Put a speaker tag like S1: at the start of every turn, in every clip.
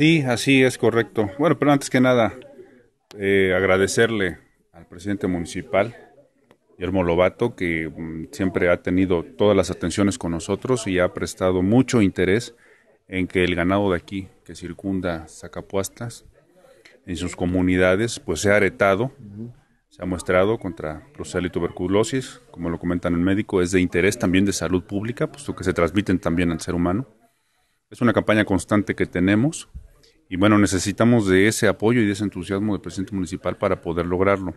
S1: Sí, así es correcto. Bueno, pero antes que nada, eh, agradecerle al presidente municipal, Guillermo Lobato, que mm, siempre ha tenido todas las atenciones con nosotros y ha prestado mucho interés en que el ganado de aquí, que circunda Zacapuastas, en sus comunidades, pues se ha aretado, se ha mostrado contra procel y tuberculosis, como lo comentan el médico, es de interés también de salud pública, puesto que se transmiten también al ser humano. Es una campaña constante que tenemos, y bueno, necesitamos de ese apoyo y de ese entusiasmo del presidente municipal para poder lograrlo.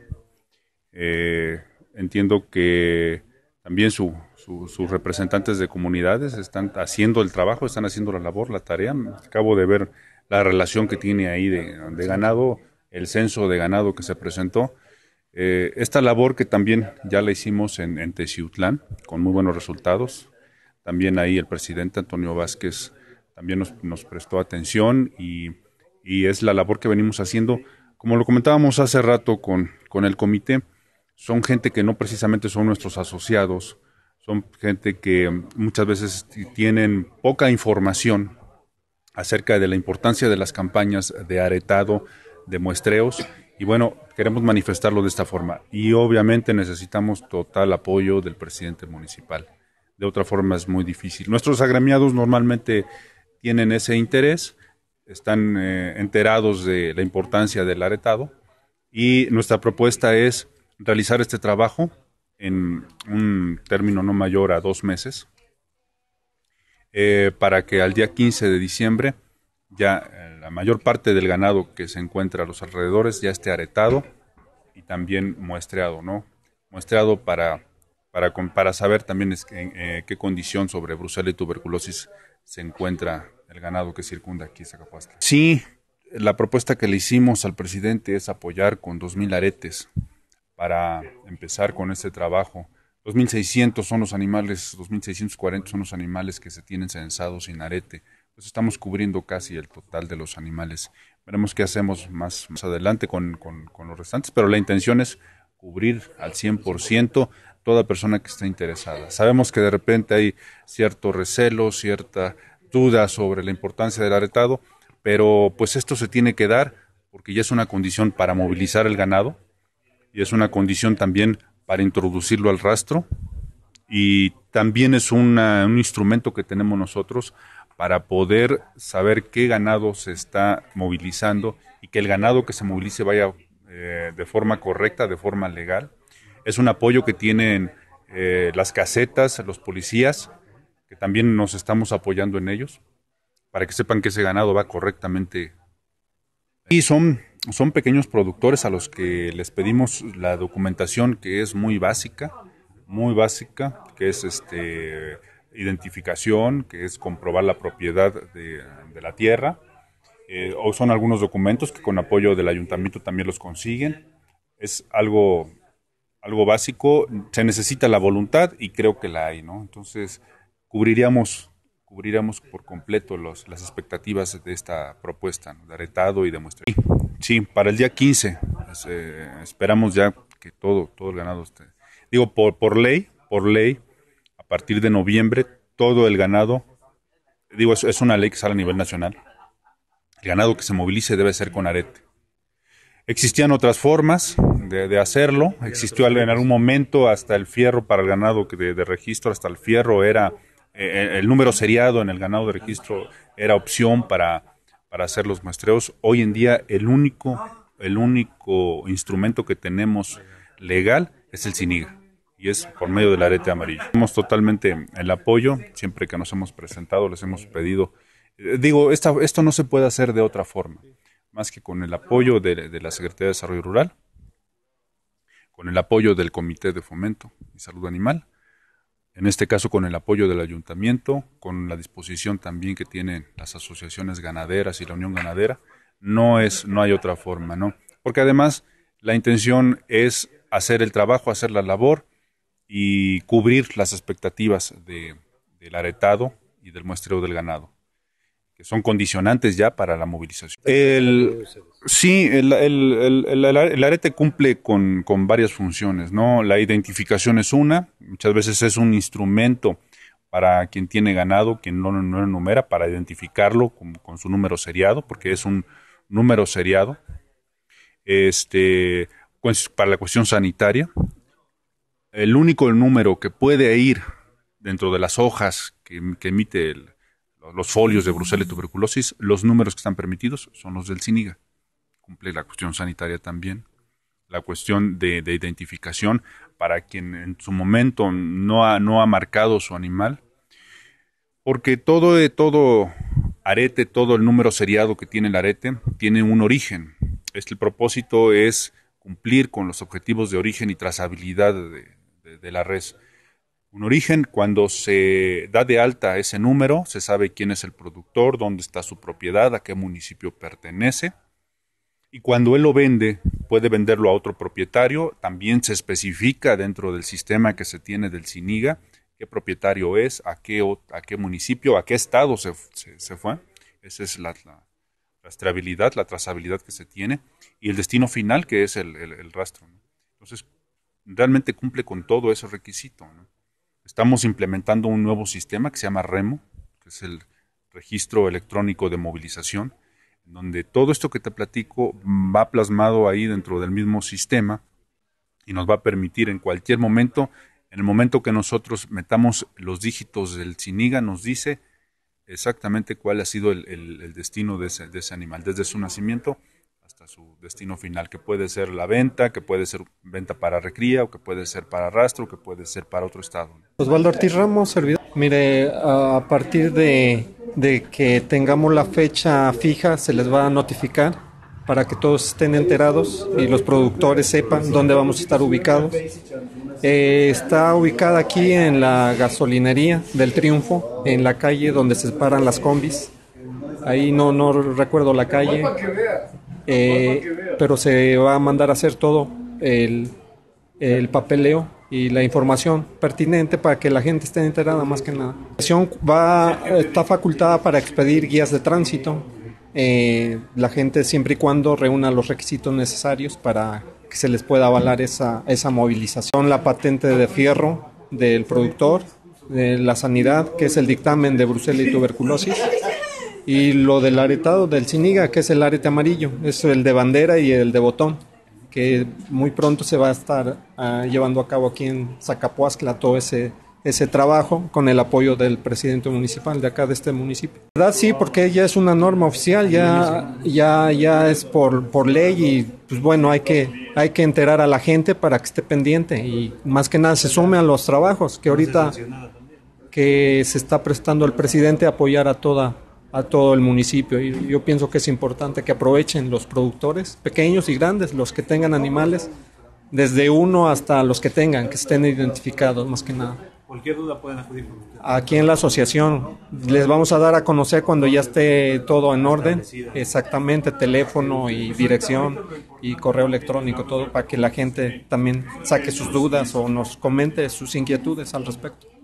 S1: Eh, entiendo que también sus representantes de comunidades están haciendo el trabajo, están haciendo la labor, la tarea. Acabo de ver la relación que tiene ahí de, ganado, el censo de ganado que se presentó. Eh, esta labor que también ya la hicimos en, Teciutlán, con muy buenos resultados. También ahí el presidente Antonio Vázquez también nos, nos prestó atención y y es la labor que venimos haciendo. Como lo comentábamos hace rato con, con el comité, son gente que no precisamente son nuestros asociados, son gente que muchas veces tienen poca información acerca de la importancia de las campañas de aretado, de muestreos, y bueno, queremos manifestarlo de esta forma. Y obviamente necesitamos total apoyo del presidente municipal. De otra forma es muy difícil. Nuestros agremiados normalmente tienen ese interés, están eh, enterados de la importancia del aretado y nuestra propuesta es realizar este trabajo en un término no mayor a dos meses eh, para que al día 15 de diciembre ya eh, la mayor parte del ganado que se encuentra a los alrededores ya esté aretado y también muestreado, ¿no? Muestreado para, para, para saber también en qué condición sobre Bruselas y tuberculosis se encuentra el ganado que circunda aquí Zacapuasca. Sí, la propuesta que le hicimos al presidente es apoyar con 2.000 aretes para empezar con este trabajo. 2.600 son los animales, 2.640 son los animales que se tienen censados sin arete. Pues estamos cubriendo casi el total de los animales. Veremos qué hacemos más, adelante con, con los restantes, pero la intención es cubrir al 100% toda persona que esté interesada. Sabemos que de repente hay cierto recelo, cierta dudas sobre la importancia del aretado pero pues esto se tiene que dar porque ya es una condición para movilizar el ganado y es una condición también para introducirlo al rastro y también es un instrumento que tenemos nosotros para poder saber qué ganado se está movilizando y que el ganado que se movilice vaya eh, de forma correcta, de forma legal. Es un apoyo que tienen eh, las casetas, los policías, que también nos estamos apoyando en ellos, para que sepan que ese ganado va correctamente. Y son, son pequeños productores a los que les pedimos la documentación que es muy básica, muy básica, que es este identificación, que es comprobar la propiedad de, la tierra, eh, o son algunos documentos que con apoyo del ayuntamiento también los consiguen. Es algo, algo básico, se necesita la voluntad y creo que la hay, ¿no? Entonces, cubriríamos, cubriríamos por completo los, las expectativas de esta propuesta, de Aretado y de muestra. Sí, para el día 15 pues, eh, esperamos ya que todo, todo el ganado esté. Digo, por, por ley, por ley, a partir de noviembre, todo el ganado, digo, es, una ley que sale a nivel nacional, el ganado que se movilice debe ser con arete. Existían otras formas de, hacerlo. Existió en algún momento hasta el fierro para el ganado que de, registro, hasta el fierro era eh, el número seriado en el ganado de registro era opción para, para hacer los muestreos. Hoy en día el único, el único instrumento que tenemos legal es el CINIGA y es por medio del arete amarillo. Tenemos totalmente el apoyo, siempre que nos hemos presentado les hemos pedido, eh, digo, esto no se puede hacer de otra forma, más que con el apoyo de la Secretaría de Desarrollo Rural, con el apoyo del Comité de Fomento y Salud Animal, en este caso con el apoyo del ayuntamiento, con la disposición también que tienen las asociaciones ganaderas y la Unión Ganadera, no es no hay otra forma, ¿no? Porque además la intención es hacer el trabajo, hacer la labor y cubrir las expectativas del aretado y del muestreo del ganado que son condicionantes ya para la movilización. El, sí, el, el, arete cumple con, varias funciones, ¿no? La identificación es una, muchas veces es un instrumento para quien tiene ganado, quien no, no enumera, para identificarlo con, su número seriado, porque es un número seriado. Este, para la cuestión sanitaria, el único número que puede ir dentro de las hojas que emite el, los folios de Bruselas y tuberculosis, los números que están permitidos son los del CINIGA. Cumple la cuestión sanitaria también. La cuestión de, identificación para quien en su momento no ha, marcado su animal. Porque todo, eh, todo arete, todo el número seriado que tiene el arete, tiene un origen. Este, el propósito es cumplir con los objetivos de origen y trazabilidad de, de la red un origen. Cuando se da de alta ese número, se sabe quién es el productor, dónde está su propiedad, a qué municipio pertenece. Y cuando él lo vende, puede venderlo a otro propietario. También se especifica dentro del sistema que se tiene del CINIGA qué propietario es, a qué, a qué municipio, a qué estado se, fue. Esa es la, rastreabilidad, la trazabilidad que se tiene y el destino final que es el, rastro. Entonces, realmente cumple con todo ese requisito. ¿no? Estamos implementando un nuevo sistema que se llama REMO, que es el Registro Electrónico de Movilización, donde todo esto que te platico va plasmado ahí dentro del mismo sistema y nos va a permitir en cualquier momento, en el momento que nosotros metamos los dígitos del ciniga, nos dice exactamente cuál ha sido el, destino de ese, de ese, animal, desde su nacimiento hasta su destino final, que puede ser la venta, que puede ser venta para recría, o que puede ser para arrastro, que puede ser para otro estado. Osvaldo Ortiz
S2: Ramos, servidor. Mire, a partir de, que tengamos la fecha fija, se les va a notificar para que todos estén enterados y los productores sepan dónde vamos a estar ubicados. Eh, está ubicada aquí en la gasolinería del Triunfo, en la calle donde se paran las combis. Ahí no, no recuerdo la calle. Eh, pero se va a mandar a hacer todo el, papeleo y la información pertinente para que la gente esté enterada más que nada. La sesión va, está facultada para expedir guías de tránsito. Eh, la gente siempre y cuando reúna los requisitos necesarios para que se les pueda avalar esa, esa movilización. La patente de fierro del productor, de la sanidad, que es el dictamen de Bruselas y tuberculosis. Y lo del aretado del siniga, que es el arete amarillo, es el de bandera y el de botón, que muy pronto se va a estar ah, llevando a cabo aquí en Zacapuazcla todo ese, ese trabajo con el apoyo del presidente municipal de acá de este municipio. verdad sí, porque ya es una norma oficial, ya ya ya es por por ley y pues bueno, hay que hay que enterar a la gente para que esté pendiente y más que nada se sume a los trabajos que ahorita que se está prestando el presidente a apoyar a toda a todo el municipio. Y yo pienso que es importante que aprovechen los productores, pequeños y grandes, los que tengan animales, desde uno hasta los que tengan, que estén identificados más que nada.
S1: Cualquier duda pueden acudir
S2: Aquí en la asociación les vamos a dar a conocer cuando ya esté todo en orden, exactamente teléfono y dirección y correo electrónico, todo para que la gente también saque sus dudas o nos comente sus inquietudes al respecto.